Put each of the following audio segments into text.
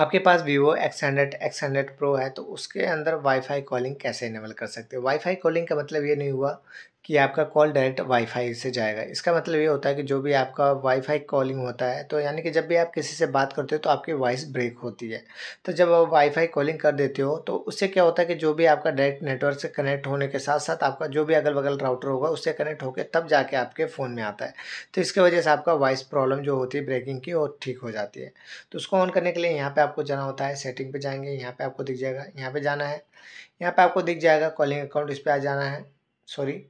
आपके पास Vivo X hundred X hundred pro है तो उसके अंदर वाईफाई कॉलिंग कैसे इनेबल कर सकते हो वाईफाई कॉलिंग का मतलब ये नहीं हुआ कि आपका कॉल डायरेक्ट वाईफाई से जाएगा इसका मतलब ये होता है कि जो भी आपका वाईफाई कॉलिंग होता है तो यानी कि जब भी आप किसी से बात करते हो तो आपकी वॉइस ब्रेक होती है तो जब आप वाईफाई कॉलिंग कर देते हो तो उससे क्या होता है कि जो भी आपका डायरेक्ट नेटवर्क से कनेक्ट होने के साथ साथ आपका जो भी अगल बगल राउटर होगा उससे कनेक्ट होकर तब जाके आपके फ़ोन में आता है तो इसकी वजह से आपका वॉइस प्रॉब्लम जो होती है ब्रेकिंग की वो ठीक हो जाती है तो उसको ऑन करने के लिए यहाँ पर आपको जाना होता है सेटिंग पर जाएंगे यहाँ पर आपको दिख जाएगा यहाँ पर जाना है यहाँ पर आपको दिख जाएगा कॉलिंग अकाउंट इस पर आ जाना है सॉरी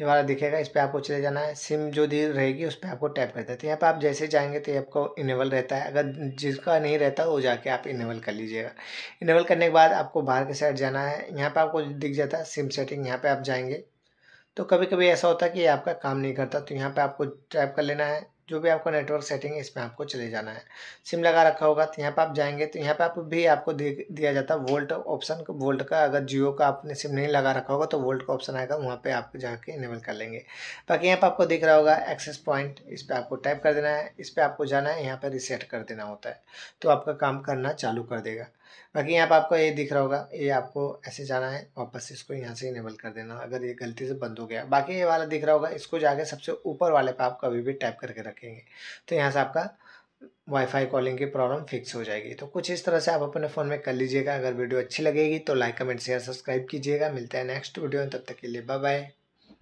ये वाला दिखेगा इस पर आपको चले जाना है सिम जो दी रहेगी उस पर आपको टैप कर देते हैं यहाँ पर आप जैसे जाएंगे तो ये आपको इनेबल रहता है अगर जिसका नहीं रहता वो जाके आप इनेबल कर लीजिएगा इनेबल करने के बाद आपको बाहर के साइड जाना है यहाँ पर आपको दिख जाता है सिम सेटिंग यहाँ पर आप जाएंगे तो कभी कभी ऐसा होता है कि आपका काम नहीं करता तो यहाँ पर आपको टैप कर लेना है जो भी आपका नेटवर्क सेटिंग है इसमें आपको चले जाना है सिम लगा रखा होगा तो यहाँ पर आप जाएंगे तो यहाँ पर आप भी आपको दे दिया जाता है वोल्ट ऑप्शन वोल्ट का अगर जियो का आपने सिम नहीं लगा रखा होगा तो वोल्ट का ऑप्शन आएगा वहाँ पर आप जाके इनेबल कर लेंगे बाकी यहाँ पर आपको दिख रहा होगा एक्सेस पॉइंट इस पर आपको टाइप कर देना है इस पर आपको जाना है यहाँ पर रिसेट कर देना होता है तो आपका काम करना चालू कर देगा बाकी यहाँ पर आपको ये दिख रहा होगा ये आपको ऐसे जाना है वापस इसको यहाँ से इनेबल कर देना अगर ये गलती से बंद हो गया बाकी ये वाला दिख रहा होगा इसको जाके सबसे ऊपर वाले पर आप कभी भी टैप करके रखेंगे तो यहाँ से आपका वाईफाई कॉलिंग की प्रॉब्लम फिक्स हो जाएगी तो कुछ इस तरह से आप अपने फ़ोन में कर लीजिएगा अगर वीडियो अच्छी लगेगी तो लाइक कमेंट शेयर सब्सक्राइब कीजिएगा मिलता है नेक्स्ट वीडियो में तब तक के लिए बाय बाय